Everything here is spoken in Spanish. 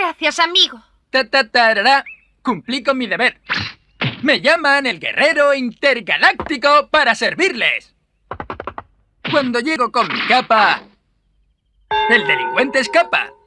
Gracias, amigo. Ta, ta, ra Cumplí con mi deber. Me llaman el guerrero intergaláctico para servirles. Cuando llego con mi capa, el delincuente escapa.